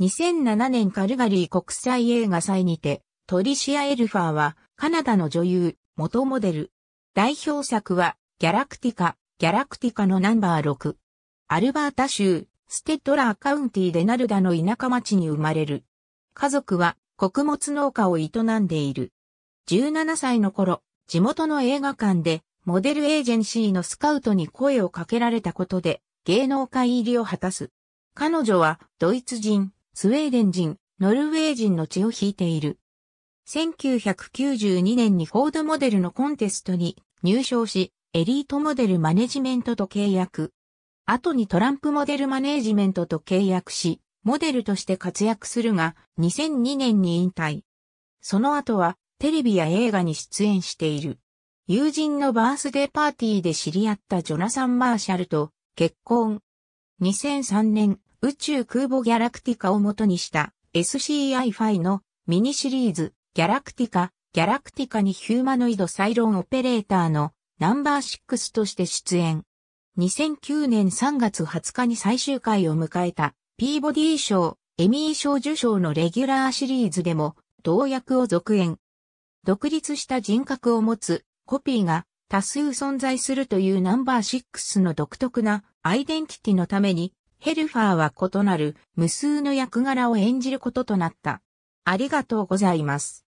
2007年カルガリー国際映画祭にて、トリシア・エルファーは、カナダの女優、元モデル。代表作は、ギャラクティカ、ギャラクティカのナンバー6。アルバータ州、ステッドラーカウンティでナルダの田舎町に生まれる。家族は、穀物農家を営んでいる。17歳の頃、地元の映画館で、モデルエージェンシーのスカウトに声をかけられたことで、芸能界入りを果たす。彼女は、ドイツ人、スウェーデン人、ノルウェー人の血を引いている。1992年にフォードモデルのコンテストに入賞し、エリートモデルマネジメントと契約。後にトランプモデルマネジメントと契約し、モデルとして活躍するが、2002年に引退。その後は、テレビや映画に出演している。友人のバースデーパーティーで知り合ったジョナサン・マーシャルと結婚。2003年、宇宙空母ギャラクティカを元にした SCI-5 のミニシリーズギャラクティカ、ギャラクティカにヒューマノイドサイロンオペレーターのナンバー6として出演。2009年3月20日に最終回を迎えたピーボディ賞、エミー賞受賞のレギュラーシリーズでも同役を続演。独立した人格を持つコピーが多数存在するというナンバー6の独特なアイデンティティのためにヘルファーは異なる無数の役柄を演じることとなった。ありがとうございます。